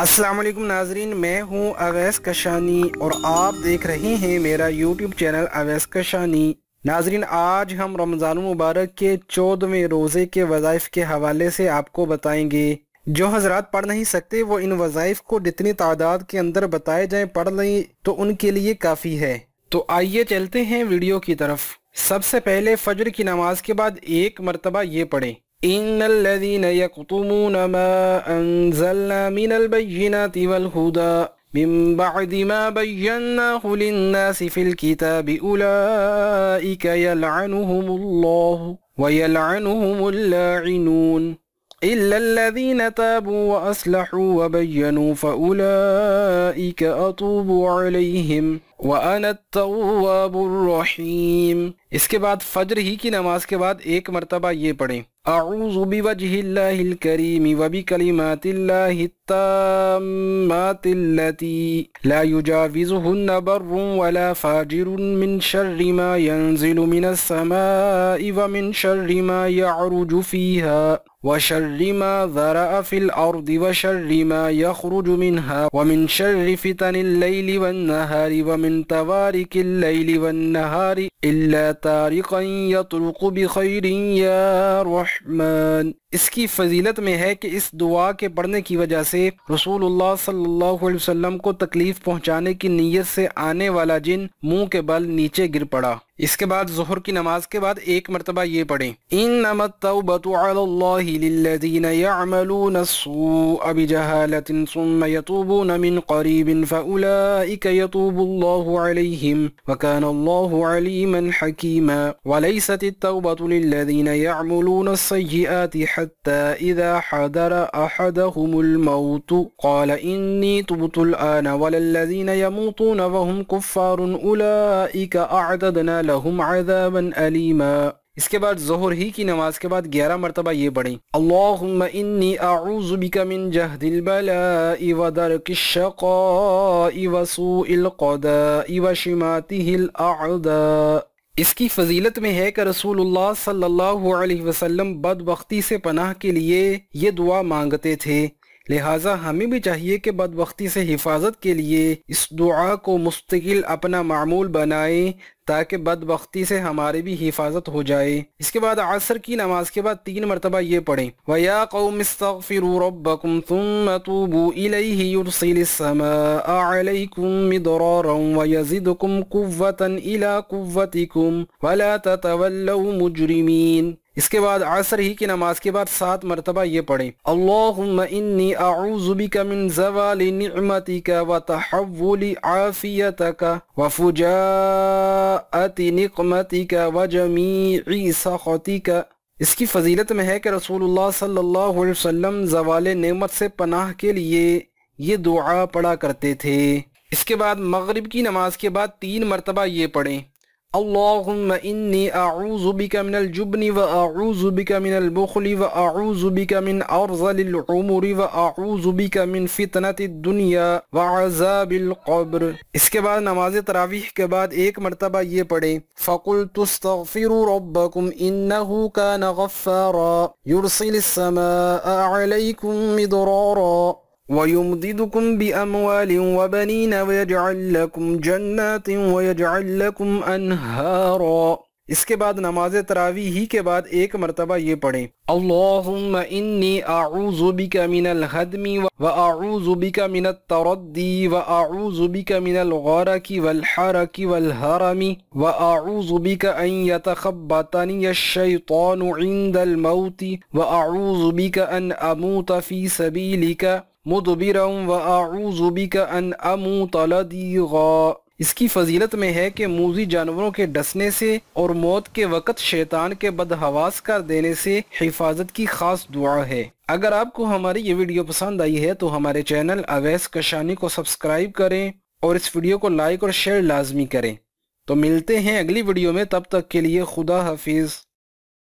अस्सलाम वालेकुम नाजरीन मैं हूं अवैस कशानी और आप देख रहे हैं मेरा यूट्यूब चैनल अवैस कशानी नाजरीन आज हम रमज़ान मुबारक के चौदहवें रोज़े के वज़ाइफ के हवाले से आपको बताएंगे जो हजरात पढ़ नहीं सकते वो इन वज़ाइफ को जितनी तादाद के अंदर बताए जाएं पढ़ लें तो उनके लिए काफ़ी है तो आइए चलते हैं वीडियो की तरफ सबसे पहले फजर की नमाज के बाद एक मरतबा ये पढ़ें إن الذين يكتمون ما أنزلنا من البينات والهدى من بعد ما بيناه للناس في الكتاب أولئك يلعنهم الله ويلعنهم اللاعنون إلا الذين تابوا وأصلحوا وبينوا فأولئك أتوب عليهم وأنا التواب الرحيم اس کے بعد فجر ہی کی نماز کے بعد ایک مرتبہ یہ پڑھیں أعوذ بوجه الله الكريم وبكلمات الله التامات التي لا يجاوزهن بر ولا فاجر من شر ما ينزل من السماء ومن شر ما يعرج فيها وشر ما ذرأ في الأرض وشر ما يخرج منها ومن شر فتن الليل والنهار ومن توارك الليل والنهار इसकी फजीलत में है कि इस दुआ के पढ़ने की वजह से रसूल सल्लल्लाहु को तकलीफ़ पहुँचाने की नीयत से आने वाला जिन मुंह के बल नीचे गिर पड़ा इसके बाद जहर की नमाज के बाद एक मरतबा ये पढ़े عليما حكيما وليست التوبة للذين يعملون السيئات حتى إذا حضر أحدهم الموت قال إني تبت الآن ولا الذين يموتون وهم كفار أولئك أعددنا لهم عذابا أليما इसके बाद जहर ही की नमाज के बाद ग्यारह मरतबा ये पढ़ें अल्लाह इसकी फजीलत में है कि रसूलुल्लाह सल्लल्लाहु अलैहि वसल्लम बदबख्ती से पनाह के लिए ये दुआ मांगते थे लिहाजा हमें भी चाहिए कि बदबख्ती से हिफाजत के लिए इस दुआ को मुस्तकिल अपना मामूल बनाएं ताकि बदबख्ती से हमारी भी हिफाजत हो जाए इसके बाद असर की नमाज के बाद तीन मरतबा ये पढ़ें वया इसके बाद असर ही की नमाज के बाद सात मरतबा ये पढ़े अल्लाहुम्मन्नी व इसकी फजीलत में है कि रसूलुल्लाह सल्लल्लाहु अलैहि वसल्लम जवाल नेमत से पनाह के लिए ये दुआ पढ़ा करते थे इसके बाद मगरिब की नमाज के बाद तीन मरतबा ये पढ़ें اللهم إني أعوذ بك من الجبن وأعوذ بك من البخل وأعوذ بك من أرزل العمر وأعوذ بك من فتنة الدنيا وعذاب القبر اس کے بعد نماز تراویح کے بعد ایک مرتبہ یہ پڑھیں فَقُلْتُ اسْتَغْفِرُوا رَبَّكُمْ إِنَّهُ كَانَ غَفَّارًا يُرْسِلِ السَّمَاءَ عَلَيْكُمْ مِدْرَارًا ويمددكم بأموال وبنين ويجعل لكم جنات ويجعل لكم أنهارا इसके बाद नमाज तरावी ही के बाद एक मरतबा ये पढ़ें अल्लाहुम्मा इन्नी मिनल हदमी व मिनत तरद्दी व आऊजुबिका मिनल गौरकी वल हरकी वल हरमी व आऊजुबिका अन यतखब्बतनी व अन अमूत फी सबीलिका मुदबिरा व आऊजुबिका अन अमू तलदीगा इसकी फजीलत में है कि मूजी जानवरों के डसने से और मौत के वक़्त शैतान के बदहवास कर देने से हिफाजत की खास दुआ है अगर आपको हमारी ये वीडियो पसंद आई है तो हमारे चैनल अवैस कशानी को सब्सक्राइब करें और इस वीडियो को लाइक और शेयर लाजमी करें तो मिलते हैं अगली वीडियो में तब तक के लिए खुदा हाफिज़